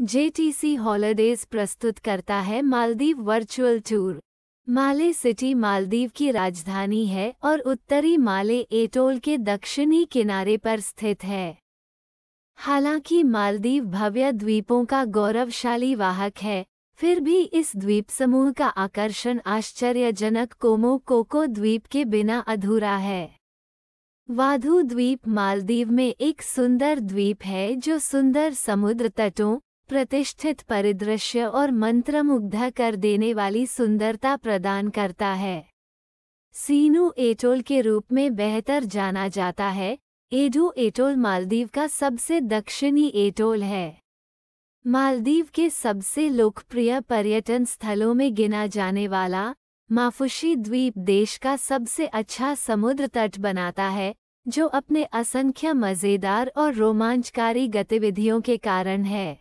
JTC holidays प्रस्तुत करता है Maldives virtual tour Male city Maldives की राजधानी है और उत्तरी माले एटोल के दक्षिणी किनारे पर स्थित है हालांकि मालदीव भव्य द्वीपों का गौरवशाली वाहक है फिर भी इस द्वीप समूह का आकर्षण आश्चर्यजनक कोमो कोको द्वीप के बिना अधूरा है वाधु द्वीप मालदीव में एक सुंदर द्वीप है जो सुंदर समुद्र तटों प्रतिष्ठित परिदृश्य और मंत्रमुग्ध कर देने वाली सुंदरता प्रदान करता है सीनू एटोल के रूप में बेहतर जाना जाता है एडू एटोल मालदीव का सबसे दक्षिणी एटोल है मालदीव के सबसे लोकप्रिय पर्यटन स्थलों में गिना जाने वाला माफुशी द्वीप देश का सबसे अच्छा समुद्र तट बनाता है जो अपने असंख्य मज़ेदार और रोमांचकारी गतिविधियों के कारण है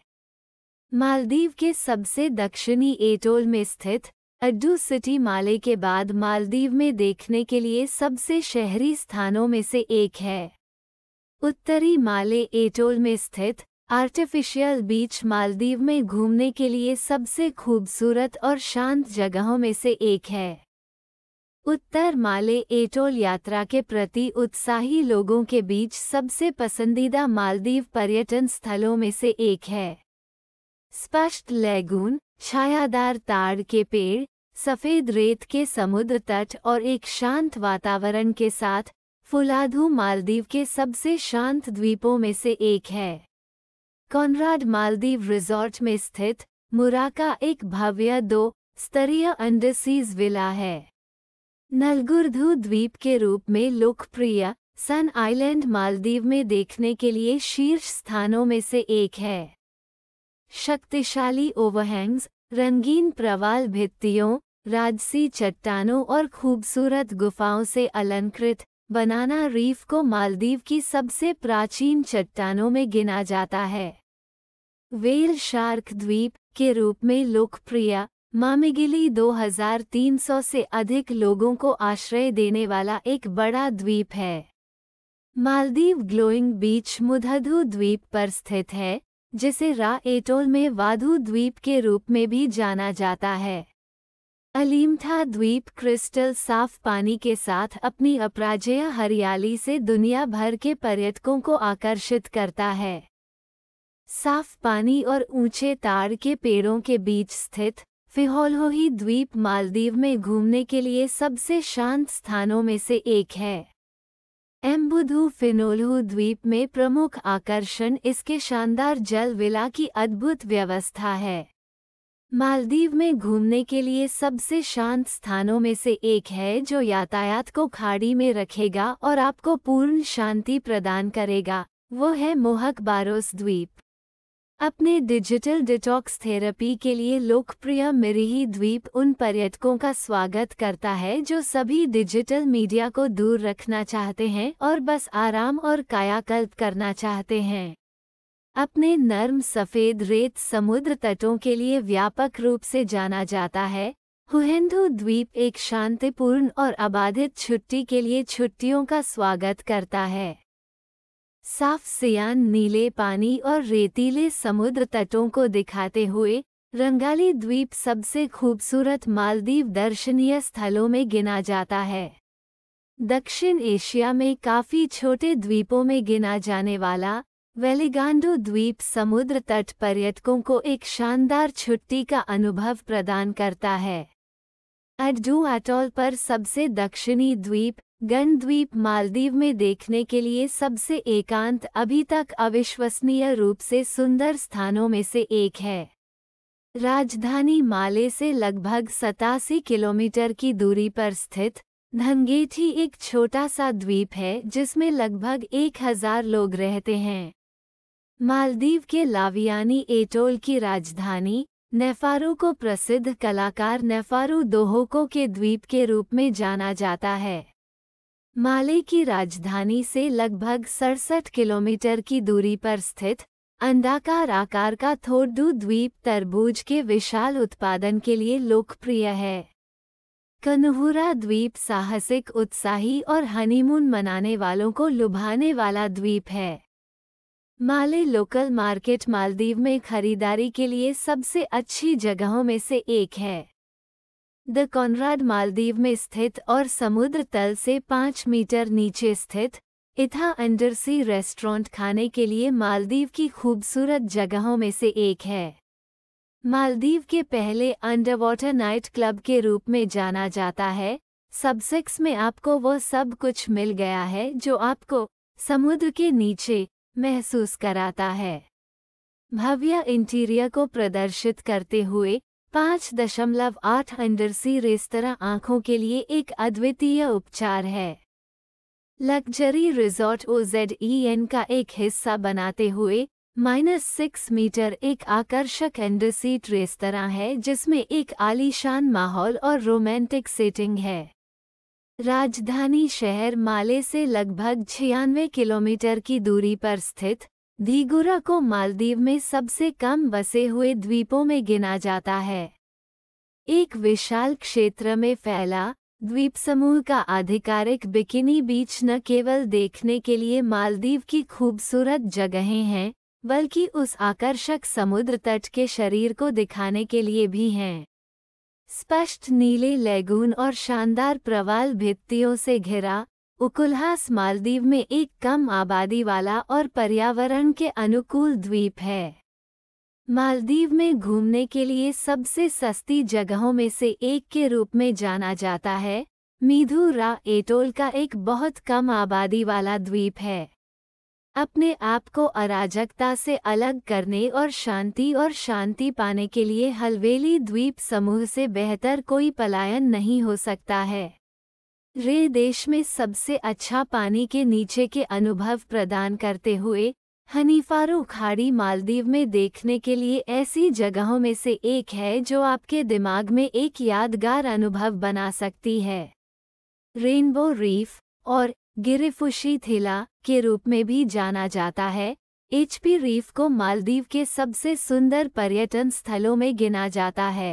मालदीव के सबसे दक्षिणी एटोल में स्थित अड्डू सिटी माले के बाद मालदीव में देखने के लिए सबसे शहरी स्थानों में से एक है उत्तरी माले एटोल में स्थित आर्टिफिशियल बीच मालदीव में घूमने के लिए सबसे खूबसूरत और शांत जगहों में से एक है उत्तर माले एटोल यात्रा के प्रति उत्साही लोगों के बीच सबसे पसंदीदा मालदीव पर्यटन स्थलों में से एक है स्पष्ट लैगून छायादार ताड़ के पेड़ सफ़ेद रेत के समुद्र तट और एक शांत वातावरण के साथ फुलाधु मालदीव के सबसे शांत द्वीपों में से एक है कॉनराड मालदीव रिजॉर्ट में स्थित मुराका एक भव्य दो स्तरीय अंडरसीज विला है नलगुर्धु द्वीप के रूप में लोकप्रिय सन आइलैंड मालदीव में देखने के लिए शीर्ष स्थानों में से एक है शक्तिशाली ओवरहैंग्स रंगीन प्रवाल भित्तियों राजसी चट्टानों और खूबसूरत गुफाओं से अलंकृत बनाना रीफ को मालदीव की सबसे प्राचीन चट्टानों में गिना जाता है वेल शार्क द्वीप के रूप में लोकप्रिय मामिगिली 2300 से अधिक लोगों को आश्रय देने वाला एक बड़ा द्वीप है मालदीव ग्लोइंग बीच मुधधु द्वीप पर स्थित है जिसे रा एटोल में वाधु द्वीप के रूप में भी जाना जाता है अलीमथा द्वीप क्रिस्टल साफ पानी के साथ अपनी अपराजय हरियाली से दुनिया भर के पर्यटकों को आकर्षित करता है साफ पानी और ऊंचे ताड़ के पेड़ों के बीच स्थित फिहोलहोही द्वीप मालदीव में घूमने के लिए सबसे शांत स्थानों में से एक है एम्बुधु फिनोलहु द्वीप में प्रमुख आकर्षण इसके शानदार जल विला की अद्भुत व्यवस्था है मालदीव में घूमने के लिए सबसे शांत स्थानों में से एक है जो यातायात को खाड़ी में रखेगा और आपको पूर्ण शांति प्रदान करेगा वो है मोहक बारोस द्वीप अपने डिजिटल डिटॉक्स थेरेपी के लिए लोकप्रिय मिरीही द्वीप उन पर्यटकों का स्वागत करता है जो सभी डिजिटल मीडिया को दूर रखना चाहते हैं और बस आराम और कायाकल्प करना चाहते हैं अपने नर्म सफ़ेद रेत समुद्र तटों के लिए व्यापक रूप से जाना जाता है हुहेंदू द्वीप एक शांतिपूर्ण और अबाधित छुट्टी के लिए छुट्टियों का स्वागत करता है साफ सियान नीले पानी और रेतीले समुद्र तटों को दिखाते हुए रंगाली द्वीप सबसे खूबसूरत मालदीव दर्शनीय स्थलों में गिना जाता है दक्षिण एशिया में काफ़ी छोटे द्वीपों में गिना जाने वाला वेलिगांडो द्वीप समुद्र तट पर्यटकों को एक शानदार छुट्टी का अनुभव प्रदान करता है अड्डू एटॉल पर सबसे दक्षिणी द्वीप गणद्वीप मालदीव में देखने के लिए सबसे एकांत अभी तक अविश्वसनीय रूप से सुंदर स्थानों में से एक है राजधानी माले से लगभग सतासी किलोमीटर की दूरी पर स्थित धनगेठी एक छोटा सा द्वीप है जिसमें लगभग एक हजार लोग रहते हैं मालदीव के लावियानी एटोल की राजधानी नेफारू को प्रसिद्ध कलाकार नेफारू दोहोको के द्वीप के रूप में जाना जाता है माले की राजधानी से लगभग सड़सठ किलोमीटर की दूरी पर स्थित अंडाकार आकार का थोडू द्वीप तरबूज के विशाल उत्पादन के लिए लोकप्रिय है कन्हूरा द्वीप साहसिक उत्साही और हनीमून मनाने वालों को लुभाने वाला द्वीप है माले लोकल मार्केट मालदीव में खरीदारी के लिए सबसे अच्छी जगहों में से एक है द कॉनराड मालदीव में स्थित और समुद्र तल से पाँच मीटर नीचे स्थित इथा अंडरसी रेस्टोरेंट खाने के लिए मालदीव की खूबसूरत जगहों में से एक है मालदीव के पहले अंडरवाटर नाइट क्लब के रूप में जाना जाता है सबसेक्स में आपको वो सब कुछ मिल गया है जो आपको समुद्र के नीचे महसूस कराता है भव्य इंटीरियर को प्रदर्शित करते हुए पाँच दशमलव आठ अंडरसी रेस्तरा आँखों के लिए एक अद्वितीय उपचार है luxury resort O Z E N का एक हिस्सा बनाते हुए माइनस सिक्स मीटर एक आकर्षक एंडरसीट रेस्तरा है जिसमें एक आलीशान माहौल और रोमांटिक सेटिंग है राजधानी शहर माले से लगभग छियानवे किलोमीटर की दूरी पर स्थित धीगुरा को मालदीव में सबसे कम बसे हुए द्वीपों में गिना जाता है एक विशाल क्षेत्र में फैला द्वीप समूह का आधिकारिक बिकिनी बीच न केवल देखने के लिए मालदीव की खूबसूरत जगहें हैं बल्कि उस आकर्षक समुद्र तट के शरीर को दिखाने के लिए भी हैं स्पष्ट नीले लैगून और शानदार प्रवाल भित्तियों से घिरा उकुल्हास मालदीव में एक कम आबादी वाला और पर्यावरण के अनुकूल द्वीप है मालदीव में घूमने के लिए सबसे सस्ती जगहों में से एक के रूप में जाना जाता है मीधू रा एटोल का एक बहुत कम आबादी वाला द्वीप है अपने आप को अराजकता से अलग करने और शांति और शांति पाने के लिए हलवेली द्वीप समूह से बेहतर कोई पलायन नहीं हो सकता है रे देश में सबसे अच्छा पानी के नीचे के अनुभव प्रदान करते हुए हनीफारू खाड़ी मालदीव में देखने के लिए ऐसी जगहों में से एक है जो आपके दिमाग में एक यादगार अनुभव बना सकती है रेनबो रीफ और गिरिफुशी थिला के रूप में भी जाना जाता है एचपी रीफ को मालदीव के सबसे सुंदर पर्यटन स्थलों में गिना जाता है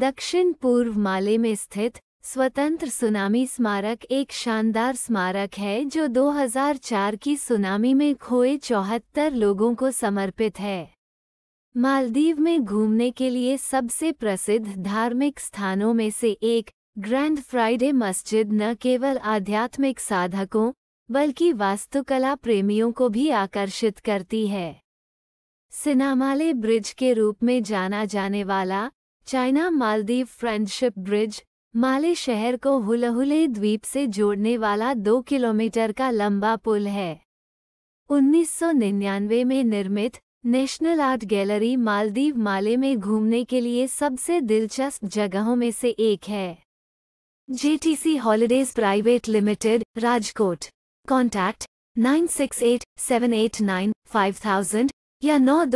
दक्षिण पूर्व माले में स्थित स्वतंत्र सुनामी स्मारक एक शानदार स्मारक है जो 2004 की सुनामी में खोए चौहत्तर लोगों को समर्पित है मालदीव में घूमने के लिए सबसे प्रसिद्ध धार्मिक स्थानों में से एक ग्रैंड फ्राइडे मस्जिद न केवल आध्यात्मिक साधकों बल्कि वास्तुकला प्रेमियों को भी आकर्षित करती है सिनामाले ब्रिज के रूप में जाना जाने वाला China Maldives friendship bridge Male शहर को हुलहुले द्वीप से जोड़ने वाला दो किलोमीटर का लंबा पुल है 1999 में निर्मित national art gallery Maldives Male में घूमने के लिए सबसे दिलचस्प जगहों में से एक है JTC Holidays Private Limited, Rajkot. Contact 968-789-5000 या नौ